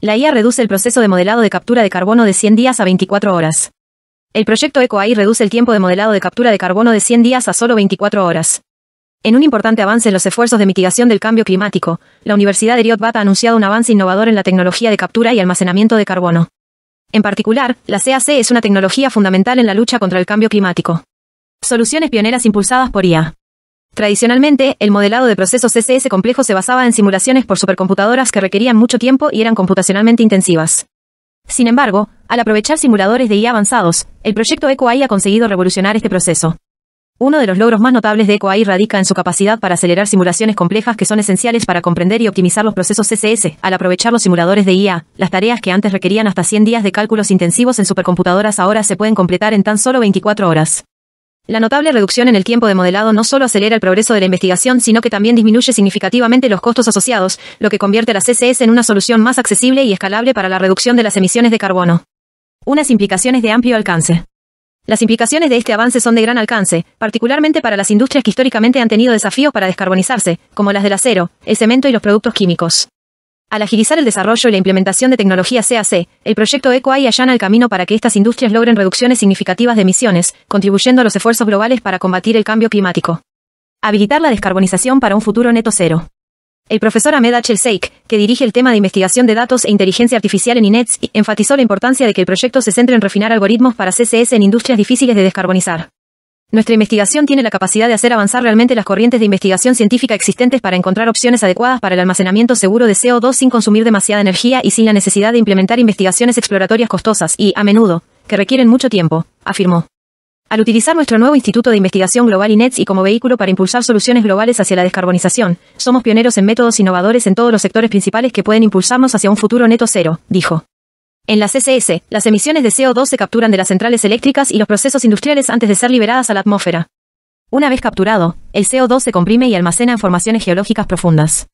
La IA reduce el proceso de modelado de captura de carbono de 100 días a 24 horas. El proyecto EcoAI reduce el tiempo de modelado de captura de carbono de 100 días a solo 24 horas. En un importante avance en los esfuerzos de mitigación del cambio climático, la Universidad de Riot ha anunciado un avance innovador en la tecnología de captura y almacenamiento de carbono. En particular, la CAC es una tecnología fundamental en la lucha contra el cambio climático. Soluciones pioneras impulsadas por IA. Tradicionalmente, el modelado de procesos CSS complejos se basaba en simulaciones por supercomputadoras que requerían mucho tiempo y eran computacionalmente intensivas. Sin embargo, al aprovechar simuladores de IA avanzados, el proyecto EcoAI ha conseguido revolucionar este proceso. Uno de los logros más notables de EcoAI radica en su capacidad para acelerar simulaciones complejas que son esenciales para comprender y optimizar los procesos CSS, al aprovechar los simuladores de IA, las tareas que antes requerían hasta 100 días de cálculos intensivos en supercomputadoras ahora se pueden completar en tan solo 24 horas. La notable reducción en el tiempo de modelado no solo acelera el progreso de la investigación, sino que también disminuye significativamente los costos asociados, lo que convierte a la CCS en una solución más accesible y escalable para la reducción de las emisiones de carbono. Unas implicaciones de amplio alcance. Las implicaciones de este avance son de gran alcance, particularmente para las industrias que históricamente han tenido desafíos para descarbonizarse, como las del acero, el cemento y los productos químicos. Al agilizar el desarrollo y la implementación de tecnología CAC, el proyecto EcoAI allana el camino para que estas industrias logren reducciones significativas de emisiones, contribuyendo a los esfuerzos globales para combatir el cambio climático. Habilitar la descarbonización para un futuro neto cero. El profesor Ahmed H. Seik, que dirige el tema de investigación de datos e inteligencia artificial en INETS, enfatizó la importancia de que el proyecto se centre en refinar algoritmos para CCS en industrias difíciles de descarbonizar. Nuestra investigación tiene la capacidad de hacer avanzar realmente las corrientes de investigación científica existentes para encontrar opciones adecuadas para el almacenamiento seguro de CO2 sin consumir demasiada energía y sin la necesidad de implementar investigaciones exploratorias costosas y, a menudo, que requieren mucho tiempo, afirmó. Al utilizar nuestro nuevo Instituto de Investigación Global INETS y como vehículo para impulsar soluciones globales hacia la descarbonización, somos pioneros en métodos innovadores en todos los sectores principales que pueden impulsarnos hacia un futuro neto cero, dijo. En las CCS, las emisiones de CO2 se capturan de las centrales eléctricas y los procesos industriales antes de ser liberadas a la atmósfera. Una vez capturado, el CO2 se comprime y almacena en formaciones geológicas profundas.